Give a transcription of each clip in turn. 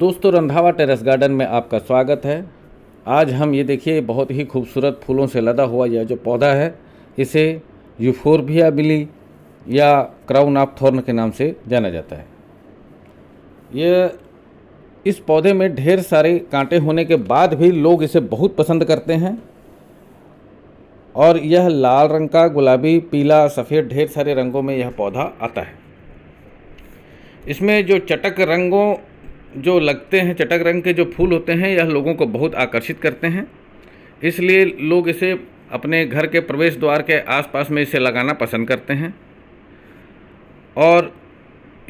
दोस्तों Randhawa terrace garden में आपका स्वागत है आज हम ये देखिए बहुत ही खूबसूरत फूलों से लदा हुआ यह जो पौधा है इसे यूफोरभिया बिली या क्राउन ऑफ थॉर्न के नाम से जाना जाता है यह इस पौधे में ढेर सारे कांटे होने के बाद भी लोग इसे बहुत पसंद करते हैं और यह लाल रंग का गुलाबी पीला सफ़ेद ढेर सारे रंगों में यह पौधा आता है इसमें जो चटक रंगों जो लगते हैं चटक रंग के जो फूल होते हैं यह लोगों को बहुत आकर्षित करते हैं इसलिए लोग इसे अपने घर के प्रवेश द्वार के आसपास में इसे लगाना पसंद करते हैं और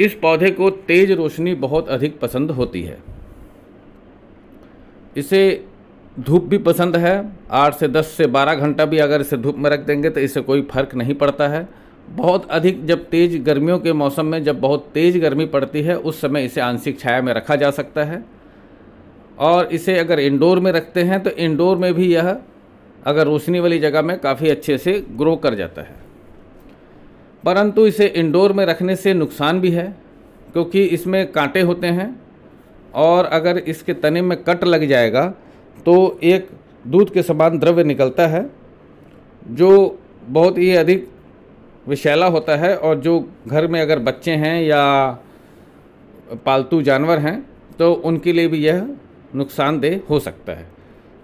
इस पौधे को तेज रोशनी बहुत अधिक पसंद होती है इसे धूप भी पसंद है आठ से दस से बारह घंटा भी अगर इसे धूप में रख देंगे तो इसे कोई फर्क नहीं पड़ता है बहुत अधिक जब तेज गर्मियों के मौसम में जब बहुत तेज गर्मी पड़ती है उस समय इसे आंशिक छाया में रखा जा सकता है और इसे अगर इंडोर में रखते हैं तो इंडोर में भी यह अगर रोशनी वाली जगह में काफ़ी अच्छे से ग्रो कर जाता है परंतु इसे इंडोर में रखने से नुकसान भी है क्योंकि इसमें कांटे होते हैं और अगर इसके तने में कट लग जाएगा तो एक दूध के समान द्रव्य निकलता है जो बहुत ही अधिक विशैला होता है और जो घर में अगर बच्चे हैं या पालतू जानवर हैं तो उनके लिए भी यह नुकसानदेह हो सकता है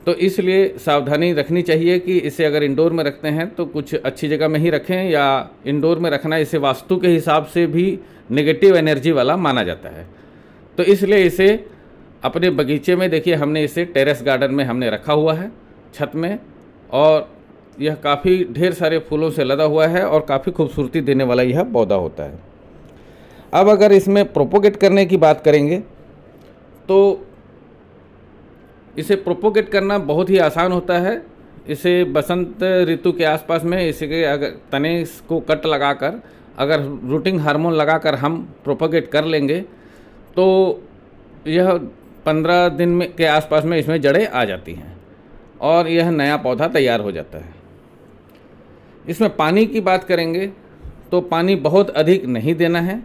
तो इसलिए सावधानी रखनी चाहिए कि इसे अगर इंडोर में रखते हैं तो कुछ अच्छी जगह में ही रखें या इंडोर में रखना इसे वास्तु के हिसाब से भी नेगेटिव एनर्जी वाला माना जाता है तो इसलिए इसे अपने बगीचे में देखिए हमने इसे टेरेस गार्डन में हमने रखा हुआ है छत में और यह काफ़ी ढेर सारे फूलों से लदा हुआ है और काफ़ी खूबसूरती देने वाला यह पौधा होता है अब अगर इसमें प्रोपोगेट करने की बात करेंगे तो इसे प्रोपोगेट करना बहुत ही आसान होता है इसे बसंत ऋतु के आसपास में इसके अगर तने को कट लगाकर अगर रूटिंग हार्मोन लगाकर हम प्रोपोगेट कर लेंगे तो यह पंद्रह दिन में के आसपास में इसमें जड़ें आ जाती हैं और यह नया पौधा तैयार हो जाता है इसमें पानी की बात करेंगे तो पानी बहुत अधिक नहीं देना है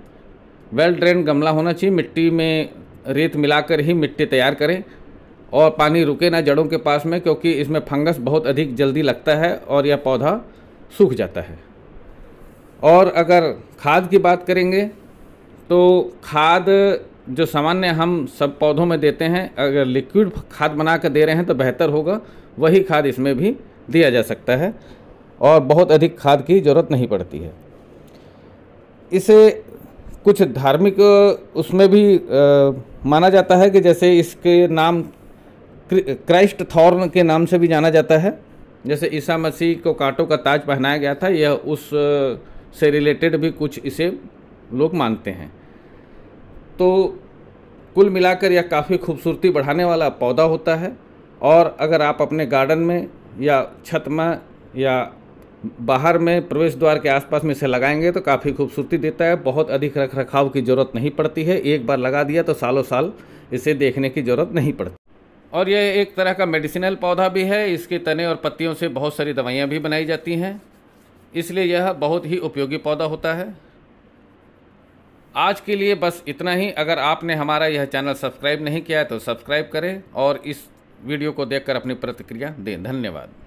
वेल ड्रेन गमला होना चाहिए मिट्टी में रेत मिलाकर ही मिट्टी तैयार करें और पानी रुके ना जड़ों के पास में क्योंकि इसमें फंगस बहुत अधिक जल्दी लगता है और यह पौधा सूख जाता है और अगर खाद की बात करेंगे तो खाद जो सामान्य हम सब पौधों में देते हैं अगर लिक्विड खाद बना कर दे रहे हैं तो बेहतर होगा वही खाद इसमें भी दिया जा सकता है और बहुत अधिक खाद की ज़रूरत नहीं पड़ती है इसे कुछ धार्मिक उसमें भी आ, माना जाता है कि जैसे इसके नाम क्राइस्ट थॉर्न के नाम से भी जाना जाता है जैसे ईसा मसीह को कांटों का ताज पहनाया गया था यह उस से रिलेटेड भी कुछ इसे लोग मानते हैं तो कुल मिलाकर यह काफ़ी खूबसूरती बढ़ाने वाला पौधा होता है और अगर आप अपने गार्डन में या छत में या बाहर में प्रवेश द्वार के आसपास में इसे लगाएंगे तो काफ़ी खूबसूरती देता है बहुत अधिक रख रखाव की ज़रूरत नहीं पड़ती है एक बार लगा दिया तो सालों साल इसे देखने की ज़रूरत नहीं पड़ती और यह एक तरह का मेडिसिनल पौधा भी है इसके तने और पत्तियों से बहुत सारी दवाइयाँ भी बनाई जाती हैं इसलिए यह बहुत ही उपयोगी पौधा होता है आज के लिए बस इतना ही अगर आपने हमारा यह चैनल सब्सक्राइब नहीं किया है तो सब्सक्राइब करें और इस वीडियो को देखकर अपनी प्रतिक्रिया दें धन्यवाद